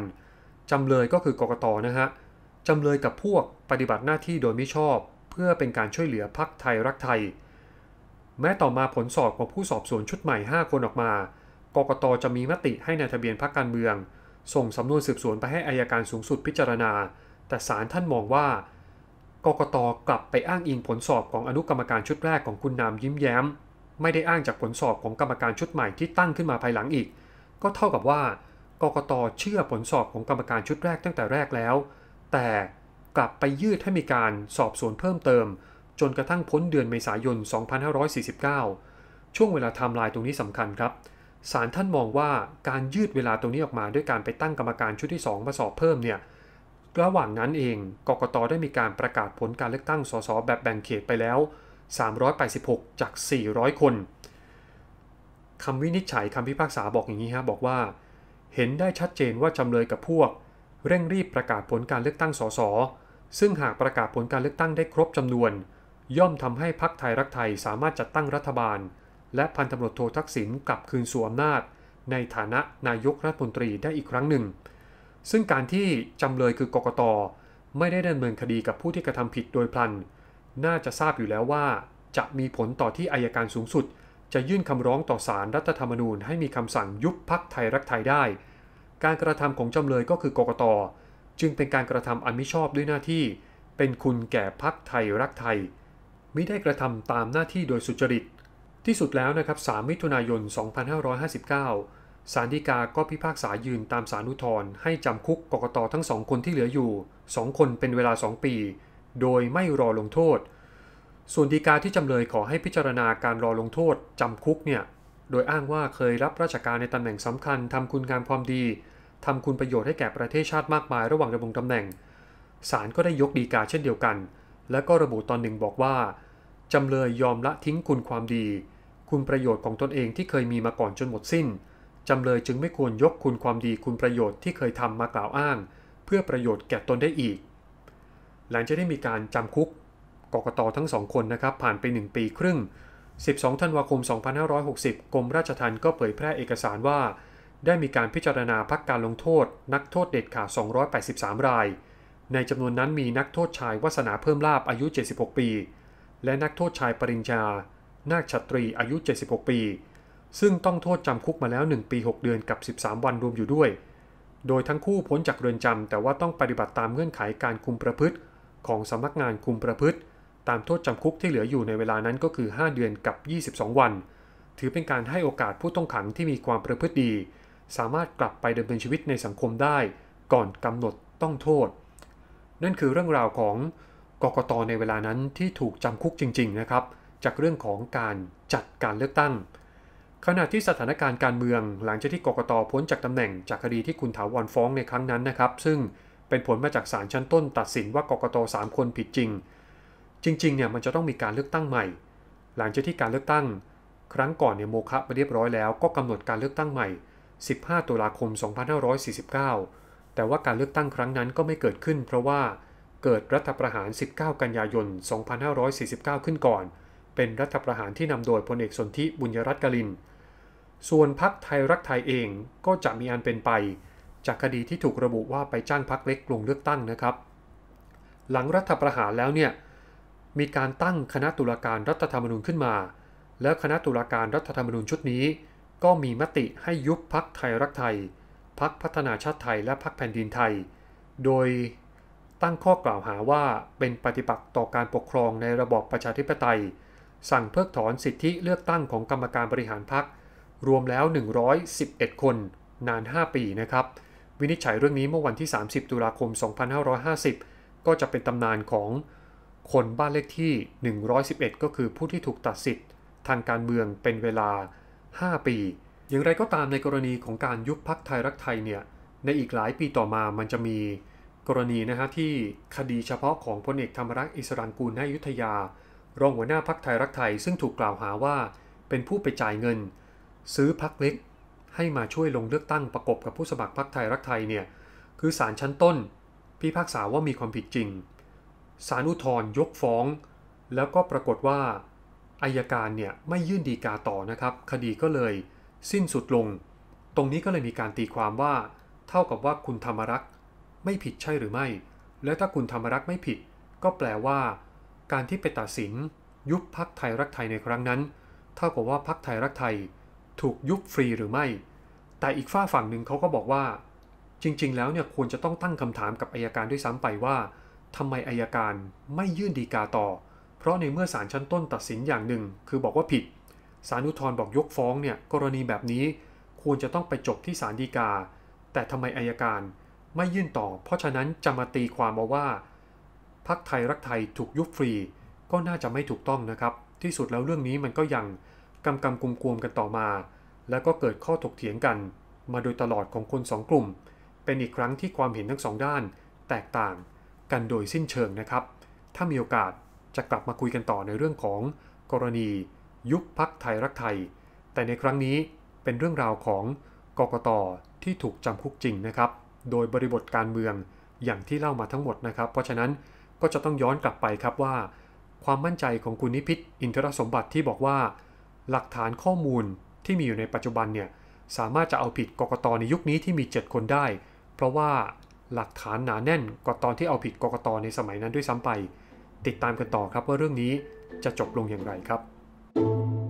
[SPEAKER 1] จำเลยก็คือกกตนะฮะจำเลยกับพวกปฏิบัติหน้าที่โดยมิชอบ เพื่อเป็นการช่วยเหลือพักไทยรักไทย แม้ต่อมาผลสอบของผู้สอบสวนชุดใหม่ 5 คนออกมากกตจะมีมติให้ในทะเบียนพรรคการเมือง ส่งสำนวนสืบสวนไปให้อายการสูงสุดพิจารณา แต่ศาลท่านมองว่า กกตกลับไปอ้างอิงผลสอบของอนุกรรมการชุดแรกของคุณนามยิ้มแย้ม ไม่ได้อ้างจากผลสอบของกรรมการชุดใหม่ที่ตั้งขึ้นมาภายหลังอีก ก็เท่ากับว่า กกตเชื่อผลสอบของกรรมการชุดแรกตั้งแต่แรกแล้ว แต่กลับไปยืดให้มีการสอบสวนเพิ่มเติม จนกระทั่งพ้นเดือนเมษายน 2549 ช่วงเวลาไทม์ไลน์ตรงนี้สำคัญครับศาลท่านมองว่าการยืดเวลาตรงนี้ออกมาด้วยการไปตั้งกรรมการชุดที่2มาสอบเพิ่มเนี่ยระหว่างนั้นเองกกตได้มีการประกาศผลการเลือกตั้งสสแบบแบ่งเขตไปแล้ว 386 จาก 400 คนคำวินิจฉัยคำพิพากษาบอกอย่างนี้ฮะบอกว่า เห็นได้ชัดเจนว่าจำเลยกับพวก เร่งรีบประกาศผลการเลือกตั้งสสซึ่งหากประกาศผลการเลือกตั้งได้ครบจำนวน ย่อมทำให้พักไทยรักไทยสามารถจัดตั้งรัฐบาลและพันตำรวจโททักษิณกลับคืนสู่อำนาจ ในฐานะนายกรัฐมนตรีได้อีกครั้งหนึ่ง ซึ่งการที่จำเลยคือกกต ไม่ได้ดำเนินคดีกับผู้ที่กระทำผิดโดยพลัน น่าจะทราบอยู่แล้วว่า จะมีผลต่อที่อายการสูงสุด จะยื่นคำร้องต่อศาลรรัฐธรรมนูญให้มีคำสั่งยุบพักไทยรักไทยได้ การกระทำของจำเลยก็คือกกต จึงเป็นการกระทำอันมิชอบด้วยหน้าที่ เป็นคุณแก่พักไทยรักไทยไม่ได้กระทำตามหน้าที่โดยสุจริตที่สุดแล้วนะครับ 3 มิถุนายน 2559สารดีกา ก็พิพากษายืนตามสารุทธรให้จำคุกกกตทั้งสองคนที่เหลืออยู่ 2 คนเป็นเวลา 2 ปี โดยไม่รอลงโทษ ส่วนดีกาที่จำเลยขอให้พิจารณาการรอลงโทษจำคุกเนี่ย โดยอ้างว่าเคยรับราชการในตำแหน่งสำคัญทำคุณงามความดี ทำคุณประโยชน์ให้แก่ประเทศชาติมากมายระหว่างดำรงตำแหน่งศาลก็ได้ยกดีกาเช่นเดียวกัน และก็ระบุตอนหนึ่งบอกว่าจำเลยยอมละทิ้งคุณความดีคุณประโยชน์ของตนเองที่เคยมีมาก่อนจนหมดสิ้น จำเลยจึงไม่ควรยกคุณความดีคุณประโยชน์ที่เคยทำมากล่าวอ้าง เพื่อประโยชน์แก่ตนได้อีก หลังจากได้มีการจำคุกกกตทั้งสองคนนะครับผ่านไป 1 ปีครึ่ง 12 ธันวาคม 2560 กรมราชทัณฑ์ก็เผยแพร่เอกสารว่า ได้มีการพิจารณาพักการลงโทษนักโทษเด็ดขาด283 ราย ในจำนวนนั้นมีนักโทษชายวัสนาเพิ่มลาบอายุ76ปี และนักโทษชายปริญญานาคชัตรีอายุ 76 ปี ซึ่งต้องโทษจำคุกมาแล้ว 1 ปี 6 เดือนกับ 13 วันรวมอยู่ด้วย โดยทั้งคู่พ้นจากเรือนจำ แต่ว่าต้องปฏิบัติตามเงื่อนไขการคุมประพฤติ ของสำนักงานคุมประพฤติ ตามโทษจำคุกที่เหลืออยู่ในเวลานั้นก็คือ 5 เดือนกับ 22 วัน ถือเป็นการให้โอกาสผู้ต้องขังที่มีความประพฤติดี สามารถกลับไปดำเนินชีวิตในสังคมได้ก่อนกำหนดต้องโทษนั่นคือเรื่องราวของกกตในเวลานั้นที่ถูกจำคุกจริง ๆ นะครับจากเรื่องของการจัดการเลือกตั้ง ขณะที่สถานการณ์การเมืองหลังจากที่กกตพ้นจากตำแหน่งจากคดีที่คุณถาวรฟ้องในครั้งนั้นนะครับ ซึ่งเป็นผลมาจากศาลชั้นต้น ตัดสินว่ากกต3 คนผิดจริง จริงๆเนี่ยมันจะต้องมีการเลือกตั้งใหม่ หลังจากที่การเลือกตั้ง ครั้งก่อนเนี่ยโมฆะไปเรียบร้อยแล้วก็กำหนดการเลือกตั้งใหม่ 15 ตุลาคม 2549 แต่ว่าการเลือกตั้งครั้งนั้นก็ไม่เกิดขึ้น เพราะว่าเกิดรัฐประหาร 19 กันยายน2549 ขึ้นก่อนเป็นรัฐประหารที่นำโดยพลเอกสนธิบุญรัตน์กลินส่วนพักไทยรักไทยเองก็จะมีอันเป็นไป จากคดีที่ถูกระบุว่าไปจ้างพักเล็กกลุ่มเลือกตั้งนะครับ หลังรัฐประหารแล้วเนี่ยมีการตั้งคณะตุลาการรัฐธรรมนูญขึ้นมา แล้วคณะตุลาการรัฐธรรมนูญชุดนี้ ก็มีมติให้ยุบพักไทยรักไทย พักพัฒนาชาติไทยและพักแผ่นดินไทย โดยตั้งข้อกล่าวหาว่าเป็นปฏิปักษ์ต่อการปกครองในระบอบประชาธิปไตยสั่งเพิกถอนสิทธิเลือกตั้งของกรรมการบริหารพรรครวมแล้ว 111 คนนาน 5 ปีนะครับ วินิจฉัยเรื่องนี้เมื่อวันที่ 30 ตุลาคม 2550 ก็จะเป็นตำนานของคนบ้านเลขที่ 111 ก็คือผู้ที่ถูกตัดสิทธิ์ ทางการเมืองเป็นเวลา 5 ปี อย่างไรก็ตามในกรณีของการยุบพักไทยรักไทยเนี่ย ในอีกหลายปีต่อมามันจะมีกรณีนะฮะที่คดีเฉพาะของพลเอกธรรมรักษ์อิสรังกูลนายุทธยารองหัวหน้าพักไทยรักไทยซึ่งถูกกล่าวหาว่า เป็นผู้ไปจ่ายเงิน ซื้อพักเล็ก ให้มาช่วยลงเลือกตั้งประกบกับผู้สมัครพักไทยรักไทยเนี่ยคือสารชั้นต้นพิพากษาว่ามีความผิดจริง สารอุทธรยกฟ้อง แล้วก็ปรากฏว่า อายการเนี่ยไม่ยื่นดีกาต่อนะครับ คดีก็เลย สิ้นสุดลง ตรงนี้ก็เลยมีการตีความว่า เท่ากับว่าคุณธรรมรักษ์ไม่ผิดใช่หรือไม่ และถ้าคุณธรรมรักษ์ไม่ผิด ก็แปลว่าการที่ไปตัดสิน ยุบพักไทยรักไทยในครั้งนั้นเท่ากับว่าพักไทยรักไทย ถูกยุบฟรีหรือไม่ แต่อีกฝ้าฝั่งหนึ่งเขาก็บอกว่า จริง ๆ แล้วเนี่ยควรจะต้องตั้งคำถามกับอายการด้วยซ้ำไปว่าทำไมอายการไม่ยื่นดีกาต่อ เพราะในเมื่อศาลชั้นต้นตัดสินอย่างหนึ่ง คือบอกว่าผิดศาลอุทธรณ์บอกยกฟ้องเนี่ยกรณีแบบนี้ควรจะต้องไปจบที่ศาลฎีกา แต่ทำไมอายการไม่ยื่นต่อ เพราะฉะนั้นจะมาตีความมาว่าพักไทยรักไทยถูกยุบฟรีก็น่าจะไม่ถูกต้องนะครับ ที่สุดแล้วเรื่องนี้มันก็ยังกำกำกุมกวมกันต่อมา แล้วก็เกิดข้อถกเถียงกันมาโดยตลอดของคนสองกลุ่ม เป็นอีกครั้งที่ความเห็นทั้งสองด้าน แตกต่างกันโดยสิ้นเชิงนะครับ ถ้ามีโอกาสจะกลับมาคุยกันต่อในเรื่องของกรณี ยุบพักไทยรักไทย แต่ในครั้งนี้เป็นเรื่องราวของกกตที่ถูกจำคุกจริงนะครับ โดยบริบทการเมืองอย่างที่เล่ามาทั้งหมดนะครับ เพราะฉะนั้นก็จะต้องย้อนกลับไปครับว่าความมั่นใจของคุณนิพิษอินทรสมบัติที่บอกว่า หลักฐานข้อมูลที่มีอยู่ในปัจจุบันเนี่ย สามารถจะเอาผิดกกตในยุคนี้ที่มี 7 คนได้ เพราะว่าหลักฐานหนาแน่นกว่าตอนที่เอาผิดกกตในสมัยนั้นด้วยซ้ำไป ติดตามกันต่อครับว่าเรื่องนี้จะจบลงอย่างไรครับ